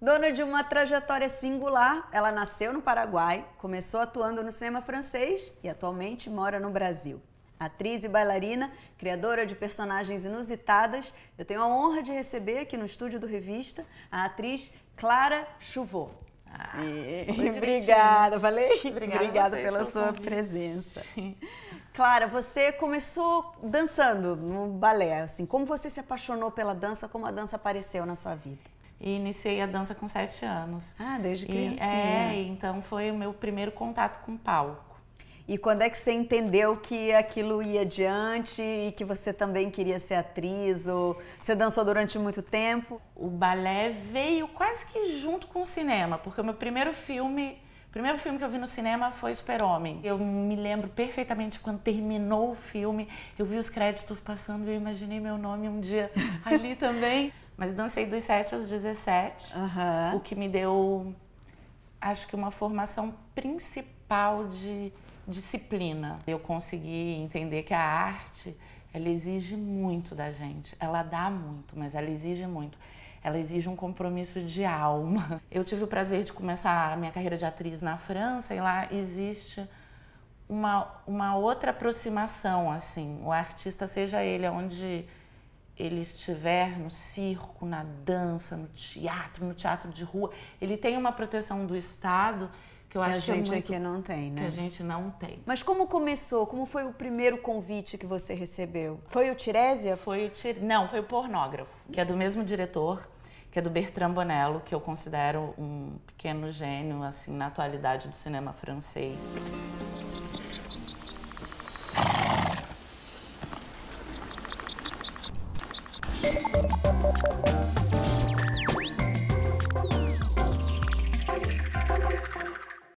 Dona de uma trajetória singular, ela nasceu no Paraguai, começou atuando no cinema francês e atualmente mora no Brasil. Atriz e bailarina, criadora de personagens inusitadas, eu tenho a honra de receber aqui no estúdio do Revista a atriz Clara Chuvô. Ah, e... Obrigada, falei? Obrigada, Obrigada pela sua convite. presença. Clara, você começou dançando no balé, assim, como você se apaixonou pela dança, como a dança apareceu na sua vida? E iniciei a dança com sete anos. Ah, desde criança. É, então foi o meu primeiro contato com o palco. E quando é que você entendeu que aquilo ia adiante e que você também queria ser atriz? Ou você dançou durante muito tempo? O balé veio quase que junto com o cinema, porque o meu primeiro filme o primeiro filme que eu vi no cinema foi Super-Homem. Eu me lembro perfeitamente quando terminou o filme, eu vi os créditos passando e eu imaginei meu nome um dia ali também. Mas dancei dos 7 aos 17, uhum. o que me deu, acho que, uma formação principal de disciplina. Eu consegui entender que a arte, ela exige muito da gente. Ela dá muito, mas ela exige muito ela exige um compromisso de alma. Eu tive o prazer de começar a minha carreira de atriz na França e lá existe uma, uma outra aproximação, assim. O artista, seja ele onde ele estiver, no circo, na dança, no teatro, no teatro de rua, ele tem uma proteção do Estado que eu que acho a que é gente é muito, aqui não tem, né? Que a né? gente não tem. Mas como começou? Como foi o primeiro convite que você recebeu? Foi o Tirésia? Foi o tir... não, foi o Pornógrafo, que é do mesmo diretor, que é do Bertrand Bonello, que eu considero um pequeno gênio assim na atualidade do cinema francês.